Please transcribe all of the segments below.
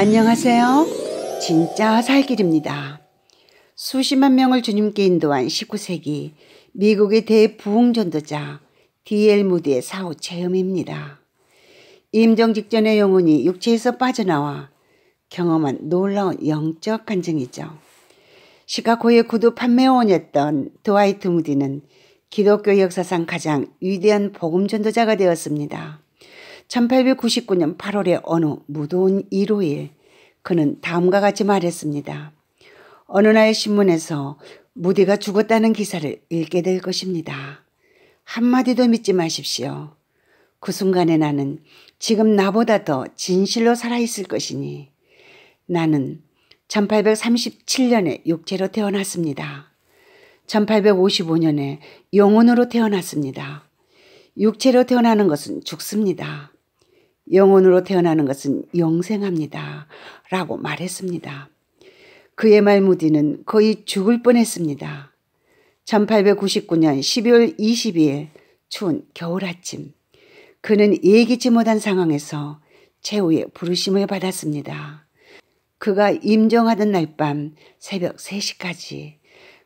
안녕하세요. 진짜 살길입니다. 수십만 명을 주님께 인도한 19세기 미국의 대부흥 전도자 D.L. 무디의 사후 체험입니다. 임종 직전의 영혼이 육체에서 빠져나와 경험한 놀라운 영적 간증이죠. 시카고의 구두 판매원이었던 드와이트 무디는 기독교 역사상 가장 위대한 복음 전도자가 되었습니다. 1899년 8월의 어느 무더운 일요일 그는 다음과 같이 말했습니다. 어느 날 신문에서 무디가 죽었다는 기사를 읽게 될 것입니다. 한마디도 믿지 마십시오. 그 순간에 나는 지금 나보다 더 진실로 살아있을 것이니 나는 1837년에 육체로 태어났습니다. 1855년에 영혼으로 태어났습니다. 육체로 태어나는 것은 죽습니다. 영혼으로 태어나는 것은 영생합니다. 라고 말했습니다. 그의 말 무디는 거의 죽을 뻔했습니다. 1899년 12월 22일 추운 겨울 아침 그는 예기치 못한 상황에서 최후의 부르심을 받았습니다. 그가 임종하던 날 밤 새벽 3시까지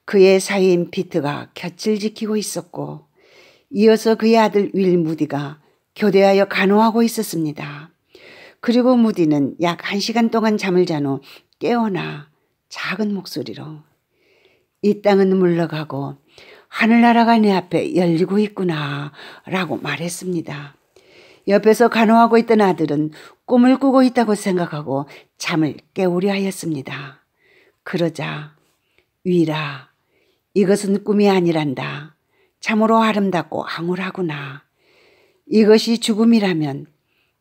그의 사위인 피트가 곁을 지키고 있었고 이어서 그의 아들 윌 무디가 교대하여 간호하고 있었습니다. 그리고 무디는 약 1시간 동안 잠을 잔 후 깨어나 작은 목소리로 이 땅은 물러가고 하늘나라가 내 앞에 열리고 있구나 라고 말했습니다. 옆에서 간호하고 있던 아들은 꿈을 꾸고 있다고 생각하고 잠을 깨우려 하였습니다. 그러자 위라 이것은 꿈이 아니란다. 참으로 아름답고 황홀하구나. 이것이 죽음이라면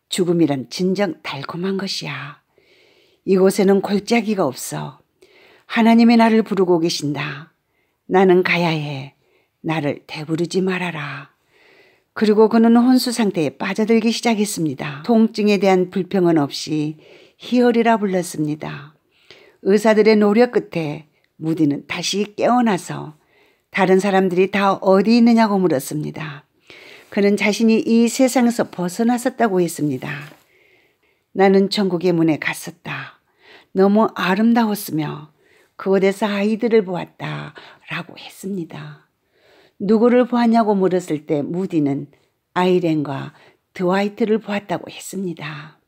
죽음이란 진정 달콤한 것이야. 이곳에는 골짜기가 없어. 하나님의 나를 부르고 계신다. 나는 가야 해. 나를 대부르지 말아라. 그리고 그는 혼수 상태에 빠져들기 시작했습니다. 통증에 대한 불평은 없이 희열이라 불렀습니다. 의사들의 노력 끝에 무디는 다시 깨어나서 다른 사람들이 다 어디 있느냐고 물었습니다. 그는 자신이 이 세상에서 벗어났었다고 했습니다. 나는 천국의 문에 갔었다. 너무 아름다웠으며 그곳에서 아이들을 보았다. 라고 했습니다. 누구를 보았냐고 물었을 때 무디는 아이렌과 드와이트를 보았다고 했습니다.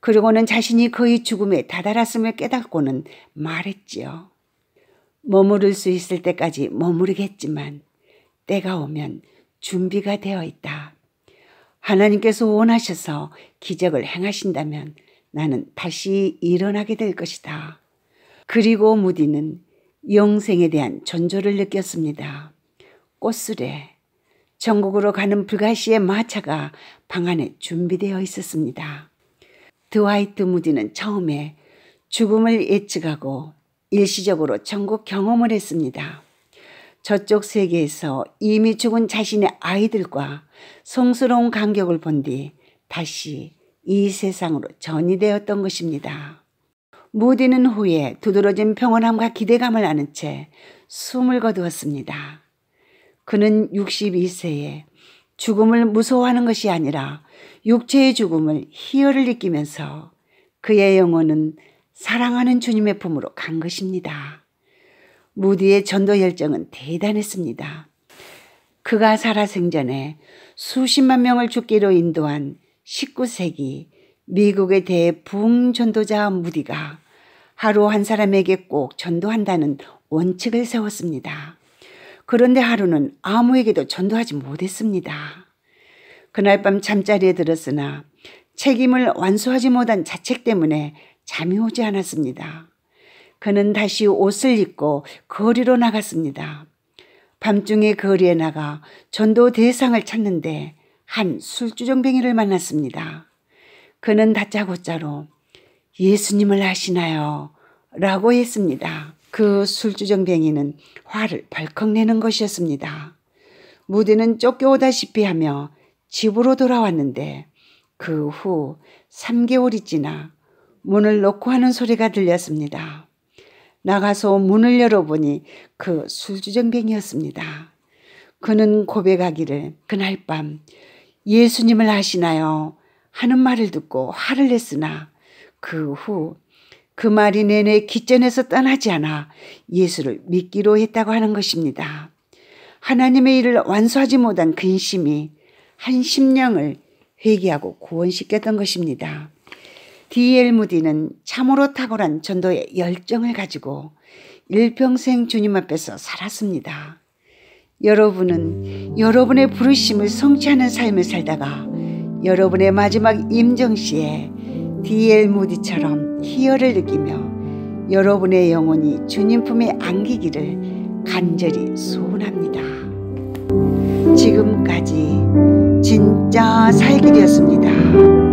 그리고는 자신이 거의 죽음에 다다랐음을 깨닫고는 말했지요. 머무를 수 있을 때까지 머무르겠지만 때가 오면 준비가 되어 있다. 하나님께서 원하셔서 기적을 행하신다면 나는 다시 일어나게 될 것이다. 그리고 무디는 영생에 대한 존조를 느꼈습니다. 꽃술에 전국으로 가는 불가시의 마차가 방 안에 준비되어 있었습니다. 드와이트 무디는 처음에 죽음을 예측하고 일시적으로 천국 경험을 했습니다. 저쪽 세계에서 이미 죽은 자신의 아이들과 성스러운 간격을 본 뒤 다시 이 세상으로 전이되었던 것입니다. 무디는 후에 두드러진 평온함과 기대감을 아는 채 숨을 거두었습니다. 그는 62세에 죽음을 무서워하는 것이 아니라 육체의 죽음을 희열을 느끼면서 그의 영혼은 사랑하는 주님의 품으로 간 것입니다. 무디의 전도 열정은 대단했습니다. 그가 살아생전에 수십만 명을 죽기로 인도한 19세기 미국에 대해 부 전도자 무디가 하루 한 사람에게 꼭 전도한다는 원칙을 세웠습니다. 그런데 하루는 아무에게도 전도하지 못했습니다. 그날 밤 잠자리에 들었으나 책임을 완수하지 못한 자책 때문에 잠이 오지 않았습니다. 그는 다시 옷을 입고 거리로 나갔습니다. 밤중에 거리에 나가 전도 대상을 찾는데 한 술주정뱅이를 만났습니다. 그는 다짜고짜로 예수님을 아시나요? 라고 했습니다. 그 술주정뱅이는 화를 벌컥 내는 것이었습니다. 무대는 쫓겨오다시피 하며 집으로 돌아왔는데 그 후 3개월이 지나 문을 놓고 하는 소리가 들렸습니다. 나가서 문을 열어보니 그 술주정뱅이였습니다. 그는 고백하기를 그날 밤 예수님을 아시나요? 하는 말을 듣고 화를 냈으나 그 후그 그 말이 내내 기전에서 떠나지 않아 예수를 믿기로 했다고 하는 것입니다. 하나님의 일을 완수하지 못한 근심이 한 심령을 회개하고 구원시켰던 것입니다. D.L. 무디는 참으로 탁월한 전도의 열정을 가지고 일평생 주님 앞에서 살았습니다. 여러분은 여러분의 부르심을 성취하는 삶을 살다가 여러분의 마지막 임정시에 D.L. 무디처럼 희열을 느끼며 여러분의 영혼이 주님 품에 안기기를 간절히 소원합니다. 지금까지 진짜 살길이었습니다.